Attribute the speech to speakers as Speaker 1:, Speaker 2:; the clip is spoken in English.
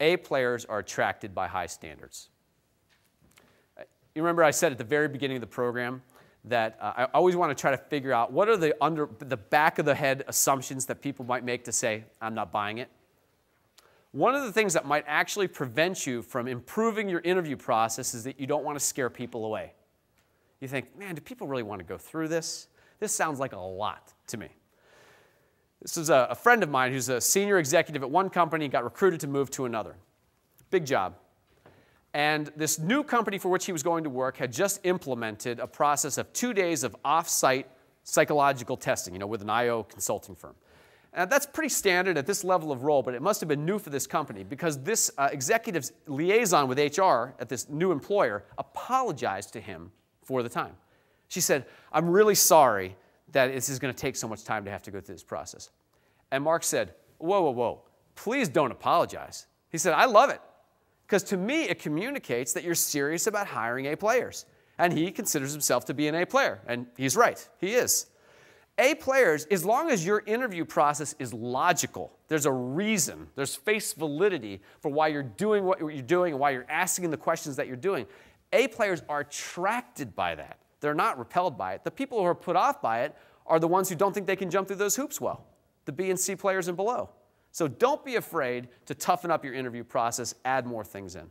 Speaker 1: A players are attracted by high standards. You remember I said at the very beginning of the program that uh, I always want to try to figure out what are the under the back of the head assumptions that people might make to say I'm not buying it. One of the things that might actually prevent you from improving your interview process is that you don't want to scare people away. You think, man, do people really want to go through this? This sounds like a lot to me. This is a, a friend of mine who's a senior executive at one company, got recruited to move to another. Big job. And this new company for which he was going to work had just implemented a process of two days of off site psychological testing, you know, with an IO consulting firm. And that's pretty standard at this level of role, but it must have been new for this company because this uh, executive's liaison with HR at this new employer apologized to him for the time. She said, I'm really sorry that this is going to take so much time to have to go through this process. And Mark said, Whoa, whoa, whoa, please don't apologize. He said, I love it. Because to me, it communicates that you're serious about hiring A players. And he considers himself to be an A player. And he's right, he is. A players, as long as your interview process is logical, there's a reason, there's face validity for why you're doing what you're doing and why you're asking the questions that you're doing. A players are attracted by that. They're not repelled by it. The people who are put off by it are the ones who don't think they can jump through those hoops well, the B and C players and below. So don't be afraid to toughen up your interview process, add more things in.